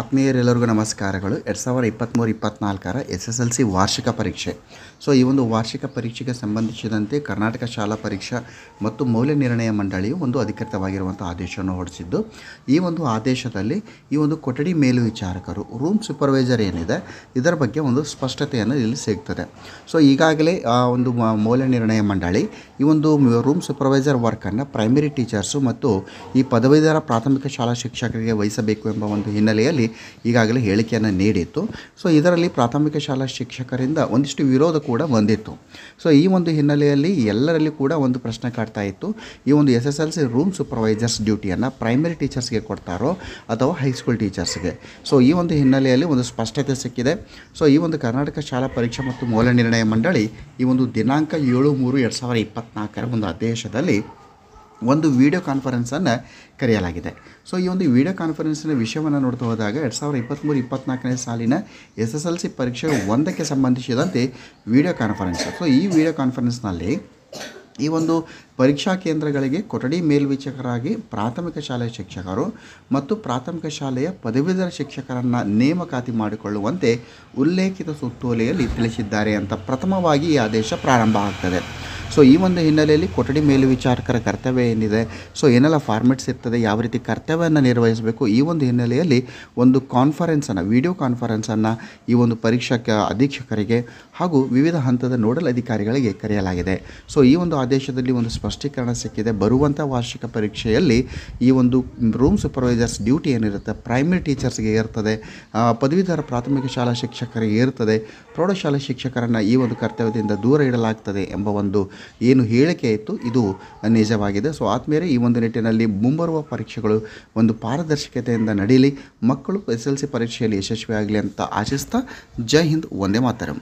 ಆತ್ಮೀಯರೆಲ್ಲರಿಗೂ ನಮಸ್ಕಾರಗಳು ಎರಡು ಸಾವಿರದ ಇಪ್ಪತ್ತ್ಮೂರು ಇಪ್ಪತ್ತ್ನಾಲ್ಕರ ಎಸ್ ಎಸ್ ಎಲ್ ಸಿ ವಾರ್ಷಿಕ ಪರೀಕ್ಷೆ ಸೊ ಈ ಒಂದು ವಾರ್ಷಿಕ ಪರೀಕ್ಷೆಗೆ ಸಂಬಂಧಿಸಿದಂತೆ ಕರ್ನಾಟಕ ಶಾಲಾ ಪರೀಕ್ಷಾ ಮತ್ತು ಮೌಲ್ಯ ನಿರ್ಣಯ ಮಂಡಳಿಯು ಒಂದು ಅಧಿಕೃತವಾಗಿರುವಂಥ ಆದೇಶವನ್ನು ಹೊರಡಿಸಿದ್ದು ಈ ಒಂದು ಆದೇಶದಲ್ಲಿ ಈ ಒಂದು ಕೊಠಡಿ ಮೇಲು ವಿಚಾರಕರು ರೂಮ್ ಸೂಪರ್ವೈಸರ್ ಏನಿದೆ ಇದರ ಬಗ್ಗೆ ಒಂದು ಸ್ಪಷ್ಟತೆಯನ್ನು ಇಲ್ಲಿ ಸಿಗ್ತದೆ ಸೊ ಈಗಾಗಲೇ ಆ ಒಂದು ಮೌಲ್ಯ ನಿರ್ಣಯ ಮಂಡಳಿ ಈ ಒಂದು ರೂಮ್ ಸೂಪರ್ವೈಸರ್ ವರ್ಕನ್ನು ಪ್ರೈಮರಿ ಟೀಚರ್ಸು ಮತ್ತು ಈ ಪದವೀಧರ ಪ್ರಾಥಮಿಕ ಶಾಲಾ ಶಿಕ್ಷಕರಿಗೆ ವಹಿಸಬೇಕು ಎಂಬ ಒಂದು ಹಿನ್ನೆಲೆಯಲ್ಲಿ ಈಗಾಗಲೇ ಹೇಳಿಕೆಯನ್ನು ನೀಡಿತ್ತು ಸೊ ಇದರಲ್ಲಿ ಪ್ರಾಥಮಿಕ ಶಾಲಾ ಶಿಕ್ಷಕರಿಂದ ಒಂದಿಷ್ಟು ವಿರೋಧ ಕೂಡ ಬಂದಿತ್ತು ಸೊ ಈ ಒಂದು ಹಿನ್ನೆಲೆಯಲ್ಲಿ ಎಲ್ಲರಲ್ಲಿ ಕೂಡ ಒಂದು ಪ್ರಶ್ನೆ ಕಾಡ್ತಾ ಇತ್ತು ಈ ಒಂದು S S L C room supervisors ಡ್ಯೂಟಿಯನ್ನು ಪ್ರೈಮರಿ ಟೀಚರ್ಸ್ಗೆ ಕೊಡ್ತಾರೋ ಅಥವಾ ಹೈಸ್ಕೂಲ್ ಟೀಚರ್ಸ್ಗೆ ಸೊ ಈ ಒಂದು ಹಿನ್ನೆಲೆಯಲ್ಲಿ ಒಂದು ಸ್ಪಷ್ಟತೆ ಸಿಕ್ಕಿದೆ ಸೊ ಈ ಒಂದು ಕರ್ನಾಟಕ ಶಾಲಾ ಪರೀಕ್ಷಾ ಮತ್ತು ಮೌಲ್ಯ ನಿರ್ಣಯ ಮಂಡಳಿ ಈ ಒಂದು ದಿನಾಂಕ ಏಳು ಮೂರು ಎರಡು ಸಾವಿರದ ಇಪ್ಪತ್ನಾಲ್ಕರ ಒಂದು ಆದೇಶದಲ್ಲಿ ಒಂದು ವಿಡಿಯೋ ಕಾನ್ಫರೆನ್ಸನ್ನು ಕರೆಯಲಾಗಿದೆ ಸೊ ಈ ಒಂದು ವಿಡಿಯೋ ಕಾನ್ಫರೆನ್ಸಿನ ವಿಷಯವನ್ನು ನೋಡ್ತಾ ಹೋದಾಗ ಎರಡು ಸಾವಿರದ ಇಪ್ಪತ್ತ್ಮೂರು ಇಪ್ಪತ್ತ್ನಾಲ್ಕನೇ ಸಾಲಿನ ಎಸ್ ಎಸ್ ಎಲ್ ಸಿ ಪರೀಕ್ಷೆ ಒಂದಕ್ಕೆ ಸಂಬಂಧಿಸಿದಂತೆ ವಿಡಿಯೋ ಕಾನ್ಫರೆನ್ಸ್ ಸೊ ಈ ವಿಡಿಯೋ ಕಾನ್ಫರೆನ್ಸ್ನಲ್ಲಿ ಈ ಒಂದು ಪರೀಕ್ಷಾ ಕೇಂದ್ರಗಳಿಗೆ ಕೊಠಡಿ ಮೇಲ್ವಿಚಾರಕರಾಗಿ ಪ್ರಾಥಮಿಕ ಶಾಲೆಯ ಶಿಕ್ಷಕರು ಮತ್ತು ಪ್ರಾಥಮಿಕ ಶಾಲೆಯ ಪದವೀಧರ ಶಿಕ್ಷಕರನ್ನು ನೇಮಕಾತಿ ಮಾಡಿಕೊಳ್ಳುವಂತೆ ಉಲ್ಲೇಖಿತ ಸುತ್ತೋಲೆಯಲ್ಲಿ ತಿಳಿಸಿದ್ದಾರೆ ಅಂತ ಪ್ರಥಮವಾಗಿ ಈ ಆದೇಶ ಪ್ರಾರಂಭ ಆಗ್ತದೆ ಸೊ ಈ ಒಂದು ಹಿನ್ನೆಲೆಯಲ್ಲಿ ಕೊಠಡಿ ಮೇಲ್ವಿಚಾರಕರ ಕರ್ತವ್ಯ ಏನಿದೆ ಸೊ ಏನೆಲ್ಲ ಫಾರ್ಮೆಟ್ಸ್ ಇರ್ತದೆ ಯಾವ ರೀತಿ ಕರ್ತವ್ಯವನ್ನು ನಿರ್ವಹಿಸಬೇಕು ಈ ಒಂದು ಹಿನ್ನೆಲೆಯಲ್ಲಿ ಒಂದು ಕಾನ್ಫರೆನ್ಸನ್ನು ವಿಡಿಯೋ ಕಾನ್ಫರೆನ್ಸನ್ನು ಈ ಒಂದು ಪರೀಕ್ಷಕ ಅಧೀಕ್ಷಕರಿಗೆ ಹಾಗೂ ವಿವಿಧ ಹಂತದ ನೋಡಲ್ ಅಧಿಕಾರಿಗಳಿಗೆ ಕರೆಯಲಾಗಿದೆ ಸೊ ಈ ಒಂದು ಆದೇಶದಲ್ಲಿ ಒಂದು ಸ್ಪಷ್ಟೀಕರಣ ಸಿಕ್ಕಿದೆ ಬರುವಂಥ ವಾರ್ಷಿಕ ಪರೀಕ್ಷೆಯಲ್ಲಿ ಈ ಒಂದು ರೂಮ್ ಸೂಪರ್ವೈಸರ್ಸ್ ಡ್ಯೂಟಿ ಏನಿರುತ್ತೆ ಪ್ರೈಮರಿ ಟೀಚರ್ಸ್ಗೆ ಇರ್ತದೆ ಪದವೀಧರ ಪ್ರಾಥಮಿಕ ಶಾಲಾ ಶಿಕ್ಷಕರಿಗೆ ಇರ್ತದೆ ಪ್ರೌಢಶಾಲಾ ಶಿಕ್ಷಕರನ್ನು ಈ ಒಂದು ಕರ್ತವ್ಯದಿಂದ ದೂರ ಇಡಲಾಗ್ತದೆ ಎಂಬ ಒಂದು ಏನು ಹೇಳಿಕೆ ಇತ್ತು ಇದು ನಿಜವಾಗಿದೆ ಸೊ ಆದಮೇಲೆ ಈ ಒಂದು ನಿಟ್ಟಿನಲ್ಲಿ ಮುಂಬರುವ ಪರೀಕ್ಷೆಗಳು ಒಂದು ಪಾರದರ್ಶಕತೆಯಿಂದ ನಡೀಲಿ ಮಕ್ಕಳು ಎಸ್ ಎಲ್ ಸಿ ಪರೀಕ್ಷೆಯಲ್ಲಿ ಯಶಸ್ವಿಯಾಗಲಿ ಅಂತ ಆಶಿಸ್ತಾ ಜೈ ಹಿಂದ್ ಒಂದೇ ಮಾತರಂ